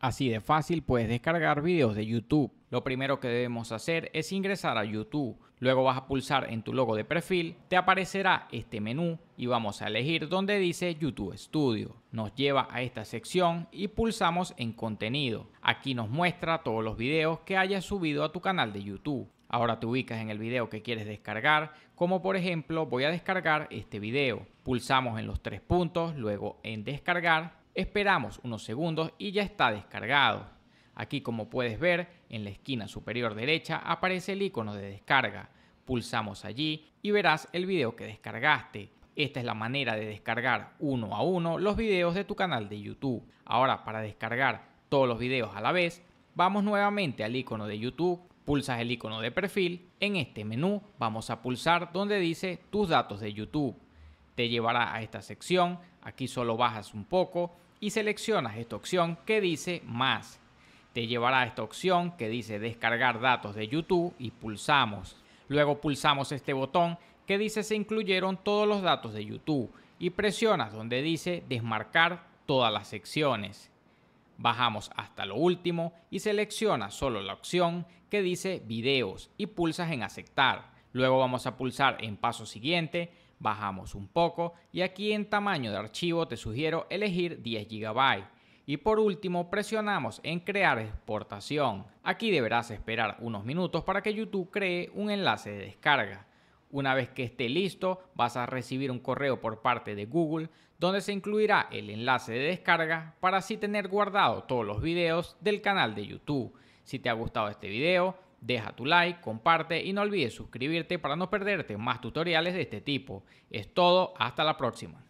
Así de fácil puedes descargar videos de YouTube. Lo primero que debemos hacer es ingresar a YouTube. Luego vas a pulsar en tu logo de perfil, te aparecerá este menú y vamos a elegir donde dice YouTube Studio. Nos lleva a esta sección y pulsamos en contenido. Aquí nos muestra todos los videos que hayas subido a tu canal de YouTube. Ahora te ubicas en el video que quieres descargar, como por ejemplo voy a descargar este video. Pulsamos en los tres puntos, luego en descargar Esperamos unos segundos y ya está descargado. Aquí como puedes ver, en la esquina superior derecha aparece el icono de descarga. Pulsamos allí y verás el video que descargaste. Esta es la manera de descargar uno a uno los videos de tu canal de YouTube. Ahora para descargar todos los videos a la vez, vamos nuevamente al icono de YouTube, pulsas el icono de perfil, en este menú vamos a pulsar donde dice tus datos de YouTube. Te llevará a esta sección, aquí solo bajas un poco y seleccionas esta opción que dice más. Te llevará a esta opción que dice descargar datos de YouTube y pulsamos. Luego pulsamos este botón que dice se incluyeron todos los datos de YouTube y presionas donde dice desmarcar todas las secciones. Bajamos hasta lo último y seleccionas solo la opción que dice videos y pulsas en aceptar. Luego vamos a pulsar en paso siguiente, bajamos un poco y aquí en tamaño de archivo te sugiero elegir 10 GB. Y por último presionamos en crear exportación. Aquí deberás esperar unos minutos para que YouTube cree un enlace de descarga. Una vez que esté listo, vas a recibir un correo por parte de Google donde se incluirá el enlace de descarga para así tener guardado todos los videos del canal de YouTube. Si te ha gustado este video, Deja tu like, comparte y no olvides suscribirte para no perderte más tutoriales de este tipo. Es todo, hasta la próxima.